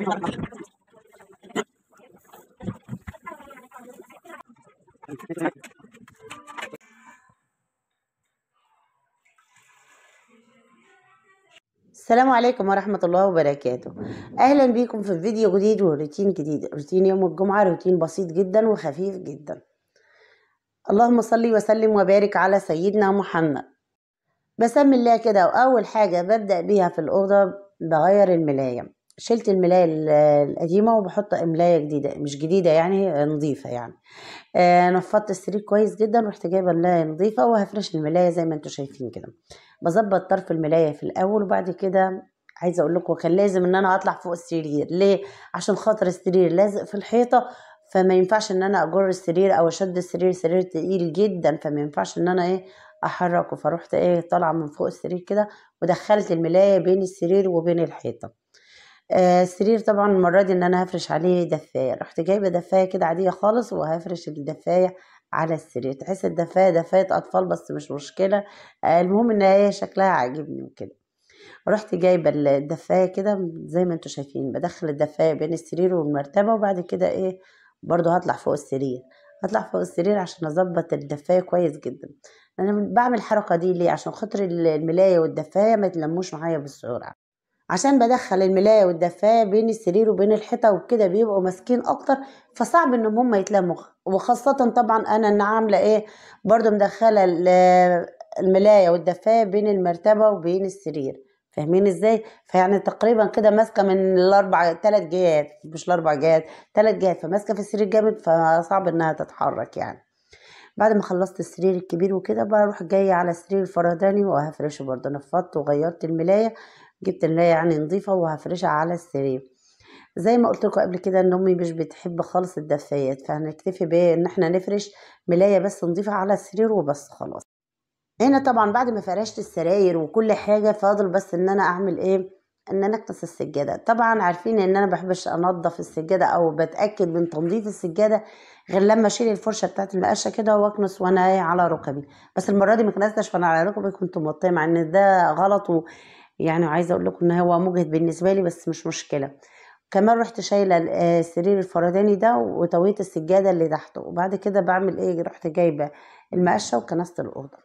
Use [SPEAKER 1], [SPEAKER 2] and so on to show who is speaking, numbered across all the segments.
[SPEAKER 1] السلام عليكم ورحمة الله وبركاته أهلا بيكم في فيديو جديد وروتين جديد روتين يوم الجمعة روتين بسيط جدا وخفيف جدا اللهم صل وسلم وبارك على سيدنا محمد بسمي الله كده وأول حاجة ببدأ بيها في الأوضة بغير الملاية شلت الملاية القديمة وبحط ملاية جديدة مش جديدة يعني نظيفة يعني آه نفضت السرير كويس جدا ورحت جايبة ملاية نظيفة وهفرش الملاية زي ما انتوا شايفين كده بظبط طرف الملاية في الأول وبعد كده عايزة أقول لكم كان لازم إن أنا أطلع فوق السرير ليه؟ عشان خاطر السرير لازق في الحيطة فما ينفعش إن أنا أجر السرير أو أشد السرير سرير تقيل جدا فما ينفعش إن أنا إيه أحركه فروحت إيه طالعة من فوق السرير كده ودخلت الملاية بين السرير وبين الحيطة السرير آه، طبعا المرة دي ان انا هفرش عليه دفاية رحت جايبة دفاية كده عادية خالص وهفرش الدفاية على السرير تحس الدفاية دفاية اطفال بس مش مشكلة آه، المهم ان هي شكلها عاجبني وكده رحت جايبة الدفاية كده زي ما انتوا شايفين بدخل الدفاية بين السرير والمرتبة وبعد كده ايه برضو هطلع فوق السرير هطلع فوق السرير عشان اظبط الدفايه كويس جدا انا بعمل الحركه دي ليه عشان خاطر الملايه والدفايه ما يتلموش معايا بالسرعه عشان بدخل الملاية والدفاية بين السرير وبين الحيطة وكده بيبقوا ماسكين اكتر فصعب ان هم يتلموا وخاصة طبعا انا ان عاملة ايه برضو مدخلة الملاية والدفاية بين المرتبة وبين السرير فاهمين ازاي فيعني تقريبا كده ماسكه من الاربع ثلاث جهات مش الاربع جهات ثلاث جهات فماسكه في السرير جامد فصعب انها تتحرك يعني بعد ما خلصت السرير الكبير وكده بروح جايه على السرير الفرداني وهفرشه برضه نفضت وغيرت الملايه جبت ملاية يعني نظيفة وهفرشها على السرير زي ما قلت لكم قبل كده ان امي مش بتحب خالص الدفايات فهنكتفي بان احنا نفرش ملاية بس نظيفه على السرير وبس خلاص هنا طبعا بعد ما فرشت السراير وكل حاجة فاضل بس ان انا اعمل ايه ان انا اكنس السجاده طبعا عارفين ان انا بحبش انضف السجاده او بتاكد من تنظيف السجاده غير لما اشيل الفرشه بتاعه المقشه كده واكنس وانا إيه؟ على ركبي بس المره دي ما كنستش وانا على ركبي كنت مطيه مع ان ده غلط يعني عايزه اقول لكم ان هو مجهد بالنسبه لي بس مش مشكله كمان رحت شايله آه، السرير الفرداني ده وطويت السجاده اللي تحته وبعد كده بعمل ايه رحت جايبه المقشه وكنست الاوضه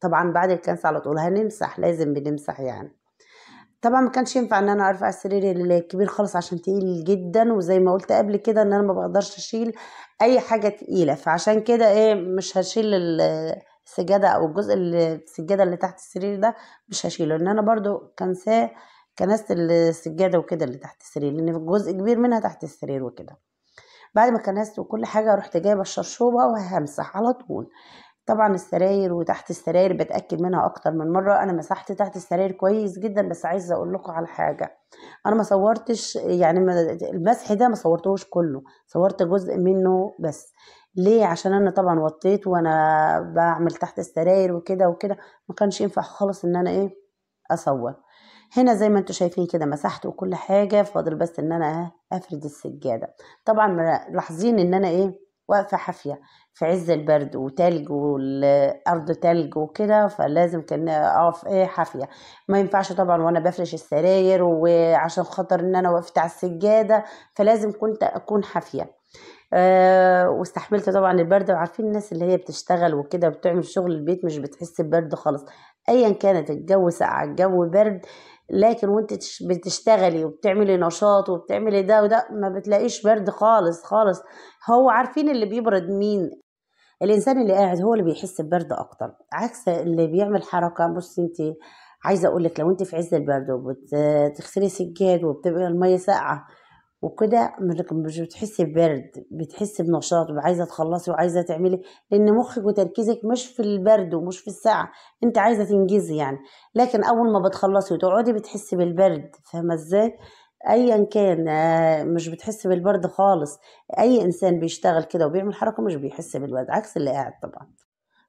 [SPEAKER 1] طبعا بعد الكنس على طول هنمسح لازم بنمسح يعني طبعا ما كانش ينفع ان انا ارفع السرير الكبير خالص عشان تقيل جدا وزي ما قلت قبل كده ان انا ما بقدرش اشيل اي حاجه تقيله فعشان كده ايه مش هشيل السجاده او الجزء اللي السجاده اللي تحت السرير ده مش هشيله لان انا برضو كنساه كنست السجاده وكده اللي تحت السرير لان جزء كبير منها تحت السرير وكده بعد ما كنست وكل حاجه رحت جايبه الشرشوبه وهمسح على طول طبعا السراير وتحت السراير بتاكد منها اكتر من مره انا مسحت تحت السراير كويس جدا بس عايزه اقول لكم على حاجه انا ما صورتش يعني المسح ده ما صورتهوش كله صورت جزء منه بس ليه عشان انا طبعا وطيت وانا بعمل تحت السراير وكده وكده ما كانش ينفع خالص ان انا ايه اصور هنا زي ما انتم شايفين كده مسحت وكل حاجه فاضل بس ان انا افرد السجاده طبعا ملاحظين ان انا ايه واقفه حافيه في عز البرد وتلج والارض تلج وكده فلازم كان اقف ايه حافيه ما ينفعش طبعا وانا بفرش السراير وعشان خاطر ان انا وقفت على السجاده فلازم كنت اكون حافيه آه، واستحملت طبعا البرد وعارفين الناس اللي هي بتشتغل وكده بتعمل شغل البيت مش بتحس ببرد خالص ايا كانت الجو ساقع الجو برد لكن وانت بتشتغلي وبتعملي نشاط وبتعملي ده وده ما بتلاقيش برد خالص خالص هو عارفين اللي بيبرد مين الانسان اللي قاعد هو اللي بيحس ببرد اكتر عكس اللي بيعمل حركه بصي انت عايزه اقول لك لو انت في عز البرد وبتغسلي سجاد وبتبقى الميه ساقعه وكده مش بتحسي ببرد بتحسي بنشاط وعايزه تخلصي وعايزه تعملي لان مخك وتركيزك مش في البرد ومش في الساعه انت عايزه تنجزي يعني لكن اول ما بتخلصي وتقعدي بتحسي بالبرد فاهمه ازاي ايا كان آه، مش بتحس بالبرد خالص اي انسان بيشتغل كده وبيعمل حركه مش بيحس بالبرد عكس اللي قاعد طبعا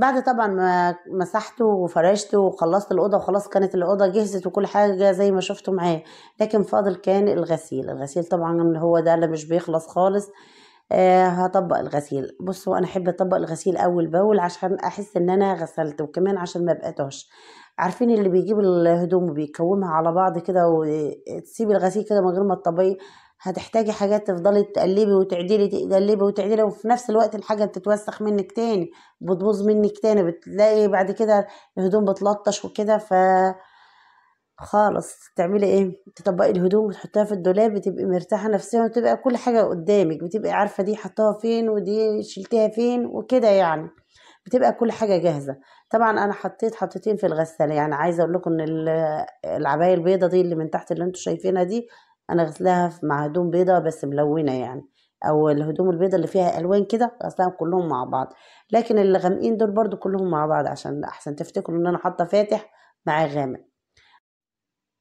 [SPEAKER 1] بعد طبعا ما مسحته وفرشته وخلصت الاوضه وخلاص كانت الاوضه جهزت وكل حاجه زي ما شفتوا معايا لكن فاضل كان الغسيل الغسيل طبعا هو ده اللي مش بيخلص خالص آه هطبق الغسيل بصوا انا احب اطبق الغسيل اول باول عشان احس ان انا غسلت وكمان عشان ما بقتهش عارفين اللي بيجيب الهدوم وبيكومها على بعض كده وتسيبي الغسيل كده من غير ما تطبقي هتحتاجي حاجات تفضلي تقلبي وتعدلي تقلبي وتعدلي وفي نفس الوقت الحاجه بتتوسخ منك تاني بتبوظ منك تاني بتلاقي بعد كده الهدوم بتلطش وكده ف خالص تعملي ايه تطبقي الهدوم وتحطيها في الدولاب بتبقي مرتاحه نفسيا وتبقى كل حاجه قدامك بتبقي عارفه دي حطاها فين ودي شلتيها فين وكده يعني بتبقى كل حاجه جاهزه طبعا انا حطيت حطيتين في الغساله يعني عايزه اقول لكم ان العبايه البيضه دي اللي من تحت اللي انتم شايفينها دي انا غسلاها مع هدوم بيضه بس ملونه يعني او الهدوم البيضه اللي فيها الوان كده غسلاهم كلهم مع بعض لكن اللي غامقين دول برضو كلهم مع بعض عشان احسن تفتكروا ان انا حاطه فاتح مع غامق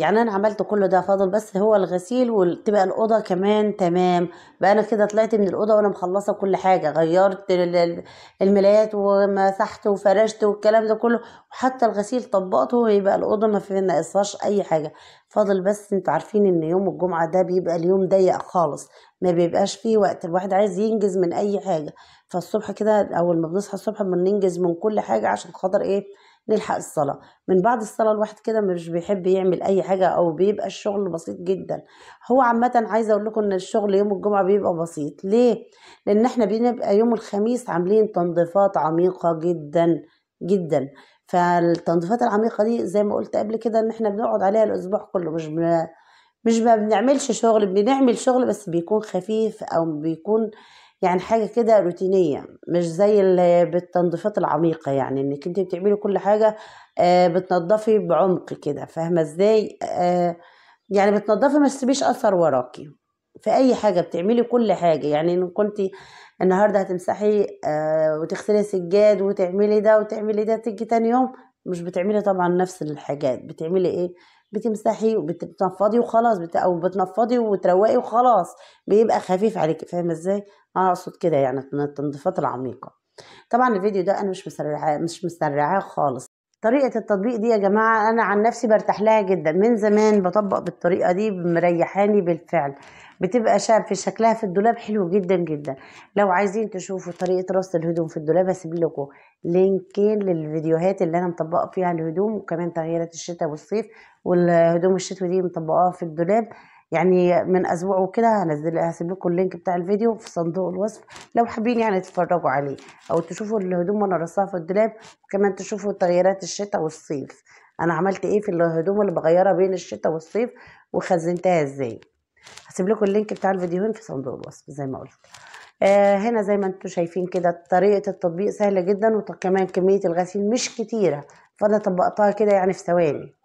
[SPEAKER 1] يعني انا عملت كل ده فاضل بس هو الغسيل وتبقى الاوضه كمان تمام بقى انا كده طلعت من الاوضه وانا مخلصه كل حاجه غيرت الملايات ومسحت وفرشت والكلام ده كله وحتى الغسيل طبقته يبقى الاوضه ما في ناقصهاش اي حاجه فاضل بس انتوا عارفين ان يوم الجمعه ده بيبقى اليوم ضيق خالص ما بيبقاش فيه وقت الواحد عايز ينجز من اي حاجه فالصبح كده اول ما بنصحى الصبح بننجز من كل حاجه عشان خاطر ايه نلحق الصلاة من بعد الصلاة الواحد كده مش بيحب يعمل أي حاجة أو بيبقى الشغل بسيط جدا هو عامة عايزة أقول لكم إن الشغل يوم الجمعة بيبقى بسيط ليه؟ لأن إحنا بنبقى يوم الخميس عاملين تنظيفات عميقة جدا جدا فالتنظيفات العميقة دي زي ما قلت قبل كده إن إحنا بنقعد عليها الأسبوع كله مش بنا مش ما بنعملش شغل بنعمل شغل بس بيكون خفيف أو بيكون يعني حاجه كده روتينيه مش زي التنظيفات العميقه يعني انك انت بتعملي كل حاجه بتنضفي بعمق كده فاهمه ازاي يعني بتنضفي ما تسيبيش اثر وراكي في اي حاجه بتعملي كل حاجه يعني ان كنت النهارده هتمسحي وتغسلي سجاد وتعملي ده وتعملي ده تيجي تاني يوم مش بتعملي طبعا نفس الحاجات بتعملي ايه بتمسحي وبتنفضي وخلاص بت... او بتنفضي وتروقي وخلاص بيبقى خفيف عليكي فاهمه ازاي انا اقصد كده يعني التنظيفات العميقه طبعا الفيديو ده انا مش مسرعاه مش مسرعاه خالص طريقه التطبيق دي يا جماعه انا عن نفسي برتاح لها جدا من زمان بطبق بالطريقه دي مريحاني بالفعل بتبقى شاب في شكلها في الدولاب حلو جدا جدا لو عايزين تشوفوا طريقه رص الهدوم في الدولاب هسيب لكم لينكين للفيديوهات اللي انا مطبقه فيها الهدوم وكمان تغييرات الشتاء والصيف والهدوم الشتوي دي مطبقاها في الدولاب يعني من اسبوع وكده هنزل هسيب لكم اللينك بتاع الفيديو في صندوق الوصف لو حابين يعني تتفرجوا عليه او تشوفوا الهدوم وانا رصاها في الدولاب وكمان تشوفوا تغييرات الشتاء والصيف انا عملت ايه في الهدوم اللي بغيرها بين الشتاء والصيف وخزنتها ازاي هسيب لكم اللينك بتاع الفيديوهين في صندوق الوصف زي ما قلت آه، هنا زي ما انتم شايفين كده طريقة التطبيق سهلة جدا وكمان كمية الغسيل مش كتيرة فانا طبقتها كده يعني في ثواني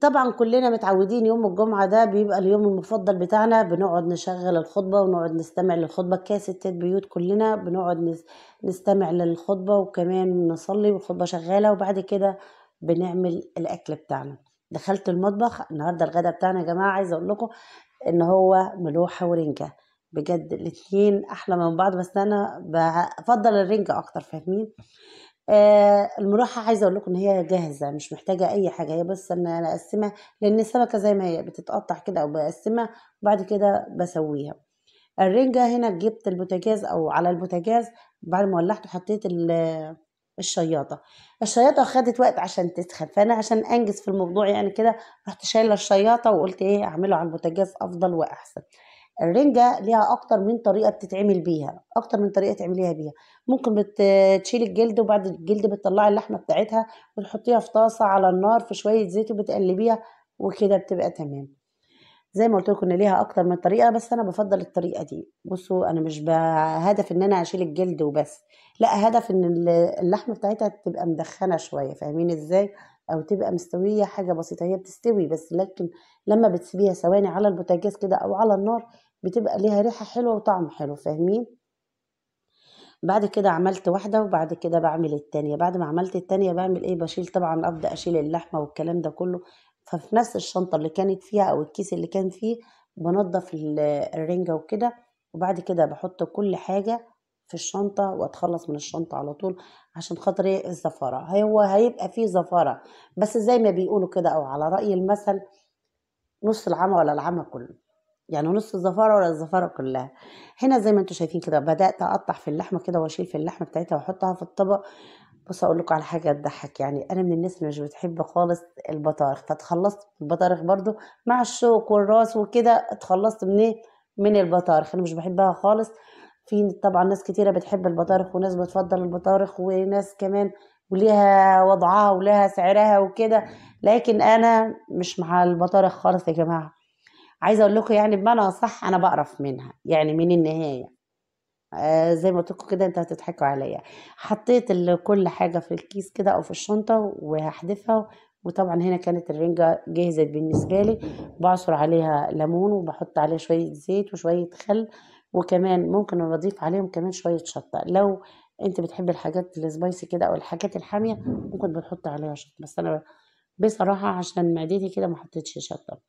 [SPEAKER 1] طبعا كلنا متعودين يوم الجمعة ده بيبقى اليوم المفضل بتاعنا بنقعد نشغل الخطبة ونقعد نستمع للخطبة كاسيتات بيوت كلنا بنقعد نستمع للخطبة وكمان نصلي والخطبة شغالة وبعد كده بنعمل الأكل بتاعنا دخلت المطبخ النهاردة الغداء بتاعنا يا جماعة عايزة أقول لكم إن هو ملوحة ورنجة بجد الاتنين أحلى من بعض بس أنا بفضل الرنجة أكتر فاهمين آه المروحة عايزة أقول لكم إن هي جاهزة مش محتاجة أي حاجة هي بس إن أنا أقسمها لأن السمكة زي ما هي بتتقطع كده أو بقسمها وبعد كده بسويها الرنجة هنا جبت البوتاجاز أو على البوتاجاز بعد ما ولحته حطيت الشياطة الشياطة خدت وقت عشان تسخن فأنا عشان أنجز في الموضوع يعني كده رحت شايلة الشياطة وقلت إيه أعمله على البوتاجاز أفضل وأحسن الرنجة ليها أكتر من طريقة تتعمل بيها أكتر من طريقة تعمليها بيها ممكن بتشيل الجلد وبعد الجلد بتطلعي اللحمة بتاعتها وتحطيها في طاسة على النار في شوية زيت وبتقلبيها وكده بتبقى تمام زي ما قلت لكم ان ليها اكتر من طريقه بس انا بفضل الطريقه دي بصوا انا مش هدف ان انا اشيل الجلد وبس لا هدف ان اللحمه بتاعتها تبقى مدخنه شويه فاهمين ازاي او تبقى مستويه حاجه بسيطه هي بتستوي بس لكن لما بتسيبيها ثواني على البوتاجاز كده او على النار بتبقى ليها ريحة حلوة وطعم حلو فاهمين بعد كده عملت واحدة وبعد كده بعمل الثانيه بعد ما عملت الثانيه بعمل ايه بشيل طبعا ابدأ اشيل اللحمة والكلام ده كله ففي نفس الشنطة اللي كانت فيها او الكيس اللي كان فيه بنضف الرنجة وكده وبعد كده بحط كل حاجة في الشنطة واتخلص من الشنطة على طول عشان خاطر ايه الزفارة هو هيبقى فيه زفارة بس زي ما بيقولوا كده او على رأي المثل نص العمى ولا العمى كله يعني نص الزفارة ولا الزفارة كلها هنا زي ما انتم شايفين كده بدأت أقطع في اللحمة كده وأشيل في اللحمة بتاعتها وأحطها في الطبق بص أقول لكم على حاجة تضحك يعني أنا من الناس اللي مش بتحب خالص البطارخ فتخلصت البطارخ برضو مع الشوك والراس وكده اتخلصت من ايه من البطارخ أنا مش بحبها خالص في طبعا ناس كتيرة بتحب البطارخ وناس بتفضل البطارخ وناس كمان وليها وضعها ولها سعرها وكده لكن أنا مش مع البطارخ خالص يا جماعة عايزه اقول لكم يعني بمعنى اصح انا بقرف منها يعني من النهايه آه زي ما قلت لكم كده انتوا هتضحكوا عليا حطيت كل حاجه في الكيس كده او في الشنطه وهحذفها وطبعا هنا كانت الرنجة جهزت بالنسبة لي بعصر عليها ليمون وبحط عليها شوية زيت وشوية خل وكمان ممكن اضيف عليهم كمان شوية شطة لو انت بتحب الحاجات السبايسي كده او الحاجات الحامية ممكن بتحط عليها شطة بس انا بصراحة عشان معدتي كده ما حطيتش شطة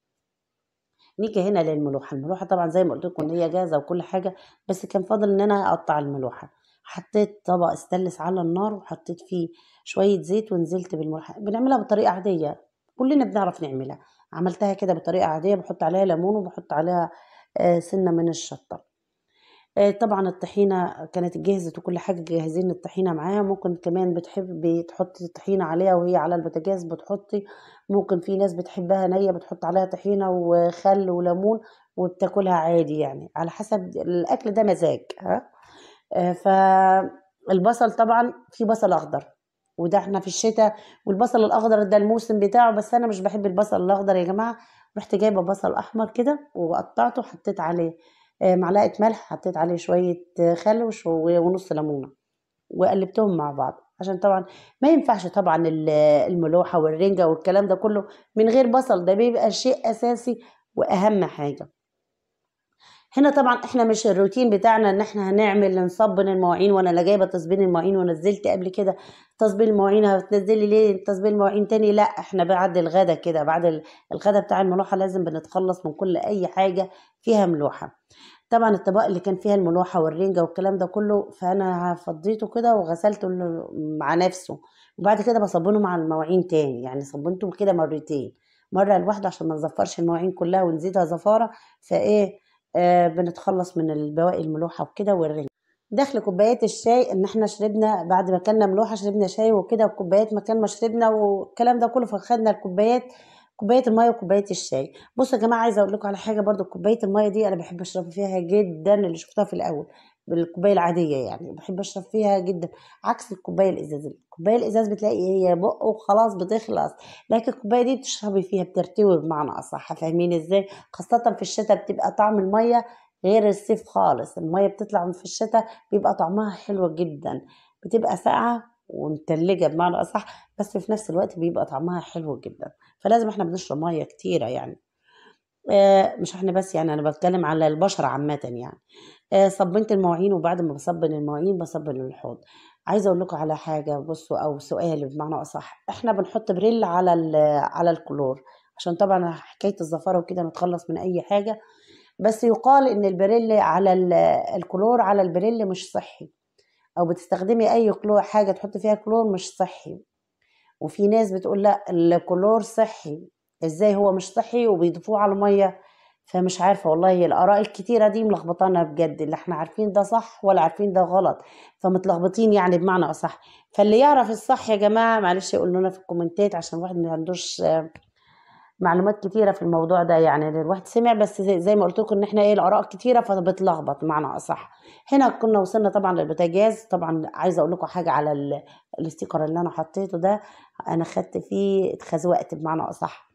[SPEAKER 1] نيجي هنا للملوحه الملوحه طبعا زي ما قلت لكم ان هي جاهزه وكل حاجه بس كان فاضل ان انا اقطع الملوحه حطيت طبق استلس على النار وحطيت فيه شويه زيت ونزلت بالملوحه بنعملها بطريقه عاديه كلنا بنعرف نعملها عملتها كده بطريقه عاديه بحط عليها ليمون وبحط عليها آه، سنه من الشطه آه، طبعا الطحينة كانت جهزت وكل حاجة جاهزين الطحينة معاها ممكن كمان بتحب تحطي الطحينة عليها وهي على البوتاجاز بتحطي ممكن في ناس بتحبها نية بتحط عليها طحينة وخل وليمون وبتاكلها عادي يعني على حسب الأكل ده مزاج ها آه، فالبصل طبعا في بصل أخضر وده احنا في الشتاء والبصل الأخضر ده الموسم بتاعه بس أنا مش بحب البصل الأخضر يا جماعة رحت جايبة بصل أحمر كده وقطعته وحطيت عليه آه، معلقه ملح حطيت عليه شويه آه، خل ونص ليمونه وقلبتهم مع بعض عشان طبعا ما ينفعش طبعا الملوحه والرنجه والكلام ده كله من غير بصل ده بيبقى شيء اساسي واهم حاجه هنا طبعا احنا مش الروتين بتاعنا ان احنا هنعمل نصبن المواعين وانا لا جايبه تصبين المواعين ونزلت قبل كده تصبين المواعين هتنزلي ليه تصبين المواعين تاني لا احنا بعد الغدا كده بعد الغدا بتاع الملوحه لازم بنتخلص من كل اي حاجه فيها ملوحه طبعا الطبق اللي كان فيها الملوحه والرنجه والكلام ده كله فانا فضيته كده وغسلته مع نفسه وبعد كده بصبنه مع المواعين تاني يعني صبنته كده مرتين مره لوحده عشان ما نزفرش المواعين كلها ونزيدها زفاره فايه آه، بنتخلص من البواقي الملوحه وكده والرنج دخل كوبايات الشاي ان احنا شربنا بعد ما كنا ملوحه شربنا شاي وكده وكوبايات مكان ما شربنا والكلام ده كله فخدنا الكوبايات كوبايه الميه وكوبايه الشاي بصوا يا جماعه عايزه اقول لكم على حاجه برضو كوبايه الميه دي انا بحب اشرب فيها جدا اللي شفتها في الاول بالكوبايه العاديه يعني بحب اشرب فيها جدا عكس الكوبايه الازاز الكوبايه الازاز بتلاقي هي بق وخلاص بتخلص لكن الكوبايه دي بتشربي فيها بترتوي بمعنى اصح فاهمين ازاي خاصه في الشتاء بتبقى طعم الميه غير الصيف خالص الميه بتطلع في الشتاء بيبقى طعمها حلو جدا بتبقى ساقعه ومتلجة بمعنى أصح بس في نفس الوقت بيبقى طعمها حلو جدا فلازم احنا بنشرب مية كتيرة يعني آه، مش احنا بس يعني انا بتكلم على البشرة عامة يعني آه، صبنت المواعين وبعد ما بصبن المواعين بصبن الحوض عايزه اقول لكم على حاجه بصوا او سؤال بمعنى اصح احنا بنحط بريل على على الكلور عشان طبعا حكايه الزفاره وكده نتخلص من اي حاجه بس يقال ان البريل على الكلور على البريل مش صحي او بتستخدمي اي كلور حاجه تحطي فيها كلور مش صحي وفي ناس بتقول لا الكلور صحي ازاي هو مش صحي وبيضيفوه على الميه فمش عارفة والله الآراء الكتيرة دي ملخبطانا بجد اللي احنا عارفين ده صح ولا عارفين ده غلط فمتلخبطين يعني بمعنى أصح فاللي يعرف الصح يا جماعة معلش يقول لنا في الكومنتات عشان الواحد ما عندوش معلومات كتيرة في الموضوع ده يعني الواحد سمع بس زي ما قلت لكم ان احنا ايه الآراء كتيرة فبتلخبط بمعنى أصح هنا كنا وصلنا طبعا للبوتاجاز طبعا عايزة أقول لكم حاجة على الاستيكر اللي أنا حطيته ده أنا خدت فيه اتخزوقت بمعنى أصح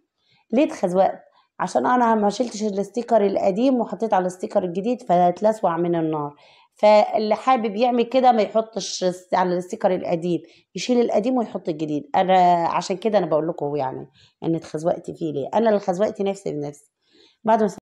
[SPEAKER 1] ليه اتخزوقت عشان انا ما شلتش الاستيكر القديم وحطيت على الاستيكر الجديد فاتلسوع من النار فاللي حابب يعمل كده ما يحطش على الاستيكر القديم يشيل القديم ويحط الجديد انا عشان كده انا بقول لكم يعني ان وقتي فيه ليه انا اللي وقتي نفسي بنفسي بعد ما